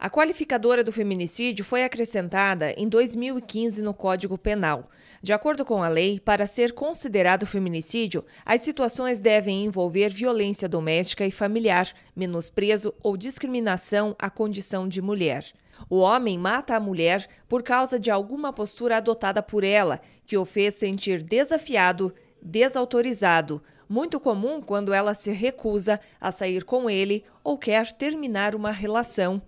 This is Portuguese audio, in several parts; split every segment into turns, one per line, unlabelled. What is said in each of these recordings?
A qualificadora do feminicídio foi acrescentada em 2015 no Código Penal. De acordo com a lei, para ser considerado feminicídio, as situações devem envolver violência doméstica e familiar, menosprezo ou discriminação à condição de mulher. O homem mata a mulher por causa de alguma postura adotada por ela, que o fez sentir desafiado, desautorizado, muito comum quando ela se recusa a sair com ele ou quer terminar uma relação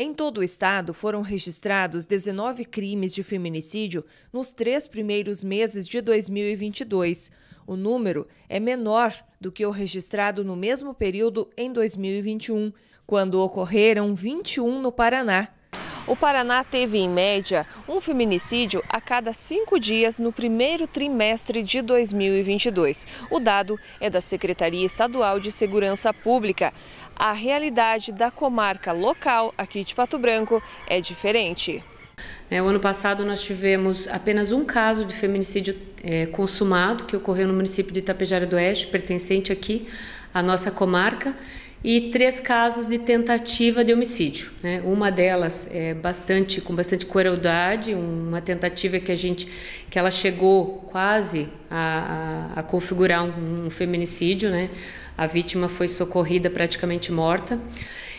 em todo o estado, foram registrados 19 crimes de feminicídio nos três primeiros meses de 2022. O número é menor do que o registrado no mesmo período em 2021, quando ocorreram 21 no Paraná o Paraná teve, em média, um feminicídio a cada cinco dias no primeiro trimestre de 2022. O dado é da Secretaria Estadual de Segurança Pública. A realidade da comarca
local, aqui de Pato Branco, é diferente. É, o ano passado nós tivemos apenas um caso de feminicídio é, consumado, que ocorreu no município de Itapejara do Oeste, pertencente aqui à nossa comarca e três casos de tentativa de homicídio. Né? Uma delas é bastante com bastante crueldade, uma tentativa que a gente que ela chegou quase a, a, a configurar um, um, feminicídio, né? A vítima foi socorrida praticamente morta.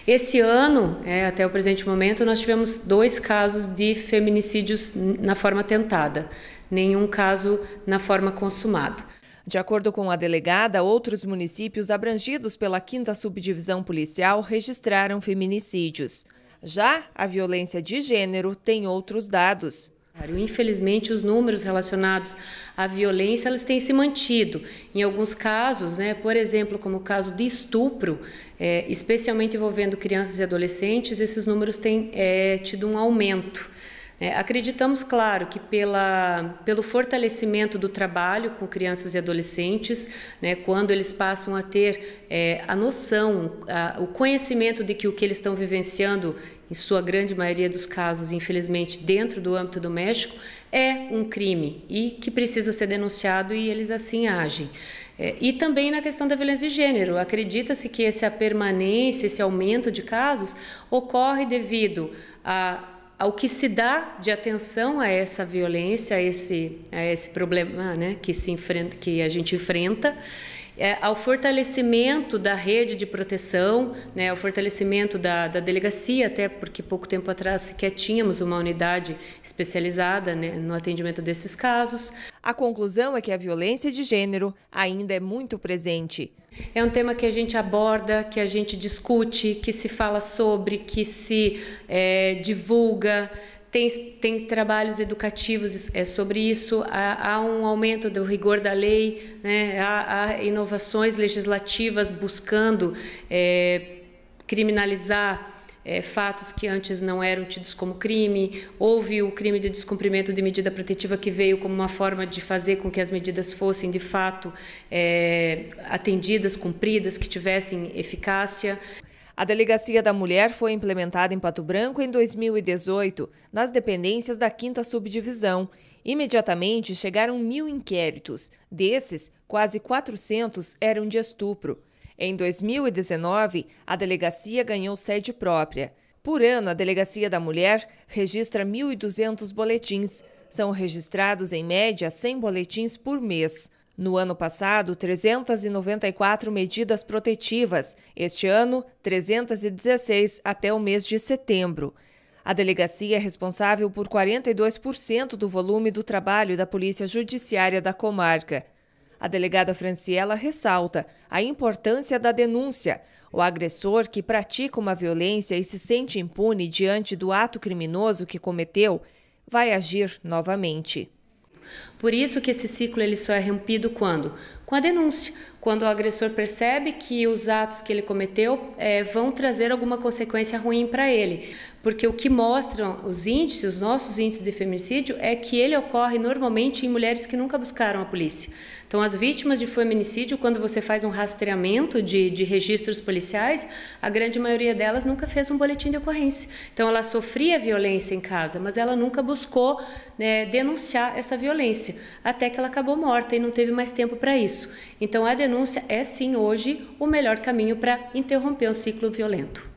Esse ano, é, até o presente momento, nós tivemos dois casos de feminicídios na forma tentada, nenhum caso na forma consumada. De acordo com a delegada,
outros municípios abrangidos pela 5 Subdivisão Policial registraram
feminicídios. Já a violência de gênero tem outros dados. Infelizmente, os números relacionados à violência eles têm se mantido. Em alguns casos, né, por exemplo, como o caso de estupro, é, especialmente envolvendo crianças e adolescentes, esses números têm é, tido um aumento. É, acreditamos, claro, que pela, pelo fortalecimento do trabalho com crianças e adolescentes, né, quando eles passam a ter é, a noção, a, o conhecimento de que o que eles estão vivenciando, em sua grande maioria dos casos, infelizmente, dentro do âmbito doméstico, é um crime e que precisa ser denunciado e eles assim agem. É, e também na questão da violência de gênero. Acredita-se que essa permanência, esse aumento de casos, ocorre devido a ao que se dá de atenção a essa violência, a esse, a esse problema né, que, se enfrenta, que a gente enfrenta, é, ao fortalecimento da rede de proteção, né, ao fortalecimento da, da, delegacia, até porque pouco tempo atrás sequer tínhamos uma unidade especializada né, no atendimento desses casos, a conclusão é que a violência de gênero ainda é muito presente. É um tema que a gente aborda, que a gente discute, que se fala sobre, que se é, divulga. Tem, tem trabalhos educativos é, sobre isso, há, há um aumento do rigor da lei, né? há, há inovações legislativas buscando é, criminalizar é, fatos que antes não eram tidos como crime, houve o crime de descumprimento de medida protetiva que veio como uma forma de fazer com que as medidas fossem de fato é, atendidas, cumpridas, que tivessem eficácia. A Delegacia da Mulher foi
implementada em Pato Branco em 2018, nas dependências da 5 Subdivisão. Imediatamente chegaram mil inquéritos. Desses, quase 400 eram de estupro. Em 2019, a delegacia ganhou sede própria. Por ano, a Delegacia da Mulher registra 1.200 boletins. São registrados, em média, 100 boletins por mês. No ano passado, 394 medidas protetivas. Este ano, 316 até o mês de setembro. A delegacia é responsável por 42% do volume do trabalho da Polícia Judiciária da comarca. A delegada Franciela ressalta a importância da denúncia. O agressor que pratica uma violência e se sente impune diante do ato criminoso que cometeu vai agir novamente.
Por isso que esse ciclo ele só é rompido quando? Com a denúncia, quando o agressor percebe que os atos que ele cometeu é, vão trazer alguma consequência ruim para ele. Porque o que mostram os índices, os nossos índices de feminicídio, é que ele ocorre normalmente em mulheres que nunca buscaram a polícia. Então, as vítimas de feminicídio, quando você faz um rastreamento de, de registros policiais, a grande maioria delas nunca fez um boletim de ocorrência. Então, ela sofria violência em casa, mas ela nunca buscou né, denunciar essa violência violência, até que ela acabou morta e não teve mais tempo para isso. Então, a denúncia é sim hoje o melhor caminho para interromper o ciclo violento.